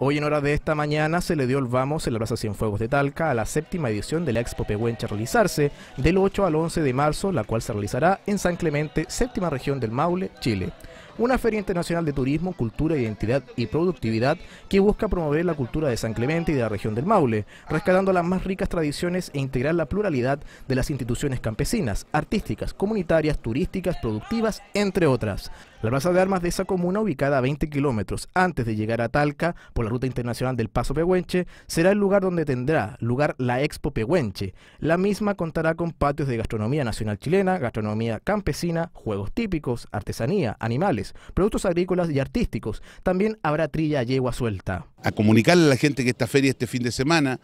Hoy en hora de esta mañana se le dio el vamos en la Plaza Cienfuegos de Talca a la séptima edición de la Expo Pehuenche realizarse del 8 al 11 de marzo, la cual se realizará en San Clemente, séptima región del Maule, Chile una feria internacional de turismo, cultura, identidad y productividad que busca promover la cultura de San Clemente y de la región del Maule, rescatando las más ricas tradiciones e integrar la pluralidad de las instituciones campesinas, artísticas, comunitarias, turísticas, productivas, entre otras. La plaza de armas de esa comuna, ubicada a 20 kilómetros antes de llegar a Talca por la ruta internacional del Paso Pehuenche, será el lugar donde tendrá lugar la Expo Pehuenche. La misma contará con patios de gastronomía nacional chilena, gastronomía campesina, juegos típicos, artesanía, animales, productos agrícolas y artísticos. También habrá trilla yegua suelta. A comunicarle a la gente que esta feria este fin de semana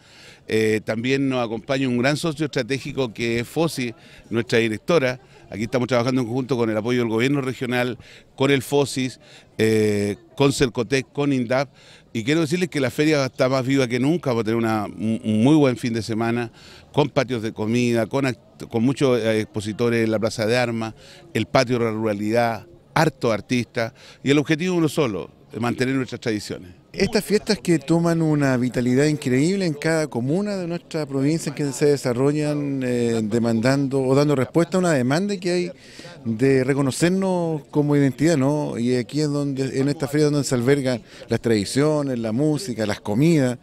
eh, también nos acompaña un gran socio estratégico que es FOSI, nuestra directora. Aquí estamos trabajando en conjunto con el apoyo del gobierno regional, con el FOSIS, eh, con Cercotec, con INDAP. Y quiero decirles que la feria está más viva que nunca, va a tener una, un muy buen fin de semana, con patios de comida, con, con muchos eh, expositores en la Plaza de Armas, el patio de la ruralidad, harto artista y el objetivo es uno solo, mantener nuestras tradiciones. Estas fiestas que toman una vitalidad increíble en cada comuna de nuestra provincia en que se desarrollan eh, demandando o dando respuesta a una demanda que hay de reconocernos como identidad, ¿no? Y aquí es donde, en esta feria donde se albergan las tradiciones, la música, las comidas,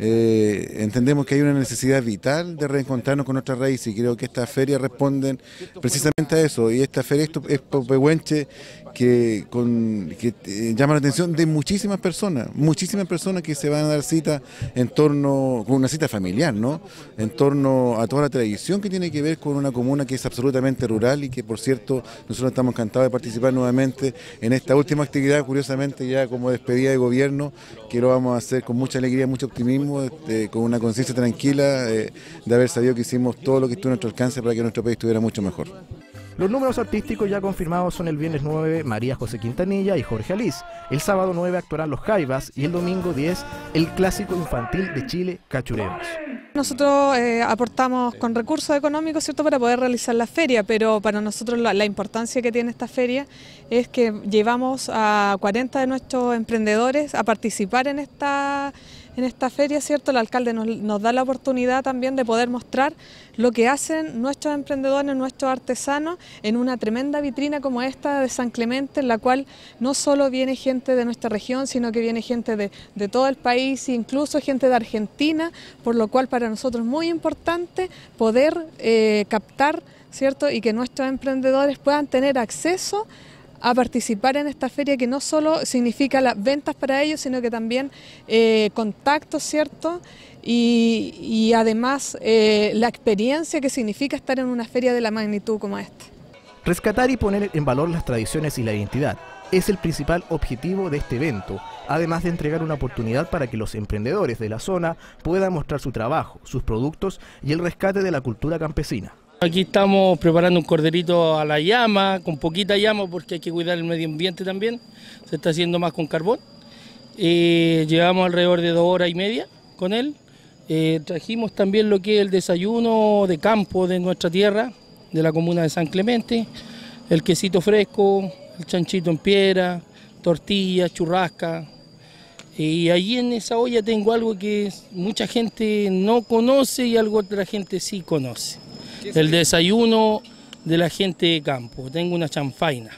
eh, entendemos que hay una necesidad vital de reencontrarnos con nuestra raíz y creo que estas ferias responden precisamente a eso. Y esta feria es Popehuenche que, con, eh, llama la atención de muchísimas personas, muchísimas personas que se van a dar cita en torno, con una cita familiar, ¿no? En torno a toda la tradición que tiene que ver con una comuna que es absolutamente rural y que, por cierto, nosotros estamos encantados de participar nuevamente en esta última actividad, curiosamente ya como despedida de gobierno, que lo vamos a hacer con mucha alegría, mucho optimismo, este, con una conciencia tranquila eh, de haber sabido que hicimos todo lo que estuvo a nuestro alcance para que nuestro país estuviera mucho mejor. Los números artísticos ya confirmados son el viernes 9 María José Quintanilla y Jorge Alís, El sábado 9 actuarán Los Jaivas y el domingo 10 el clásico infantil de Chile, Cachureos. Nosotros eh, aportamos con recursos económicos ¿cierto? para poder realizar la feria, pero para nosotros la, la, importancia que tiene esta feria es que llevamos a 40 de nuestros emprendedores a participar en esta en esta feria, ¿cierto? El alcalde nos, da la oportunidad también de poder mostrar lo que hacen nuestros emprendedores, nuestros artesanos, en una tremenda vitrina como esta de San Clemente, en la cual no solo viene gente de nuestra región, sino que viene gente de, todo el país, incluso gente de Argentina, por lo cual para nosotros es muy importante poder eh, captar, ¿cierto? Y que nuestros emprendedores puedan tener acceso a participar en esta feria que no solo significa las ventas para ellos, sino que también eh, contactos, ¿cierto? Y, además eh, la experiencia que significa estar en una feria de la magnitud como esta. Rescatar y poner en valor las tradiciones y la identidad es el principal objetivo de este evento, además de entregar una oportunidad para que los emprendedores de la zona puedan mostrar su trabajo, sus productos y el rescate de la cultura campesina. Aquí estamos preparando un corderito a la llama, con poquita llama porque hay que cuidar el medio ambiente también. Se está haciendo más con carbón. Eh, llevamos alrededor de dos horas y media con él. Eh, trajimos también lo que es el desayuno de campo de nuestra tierra, de la comuna de San Clemente, el quesito fresco, el chanchito en piedra, tortillas, churrasca. Eh, y allí en esa olla tengo algo que mucha gente no conoce y algo otra gente sí conoce el desayuno de la gente de campo. Tengo una chanfaina.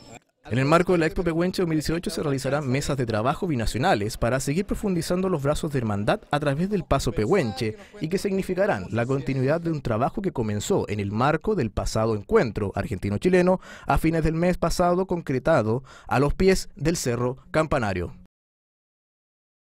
En el marco de la Expo Pehuenche 2018 se realizarán mesas de trabajo binacionales para seguir profundizando los brazos de hermandad a través del Paso Pehuenche y que significarán la continuidad de un trabajo que comenzó en el marco del pasado encuentro argentino-chileno a fines del mes pasado concretado a los pies del Cerro Campanario.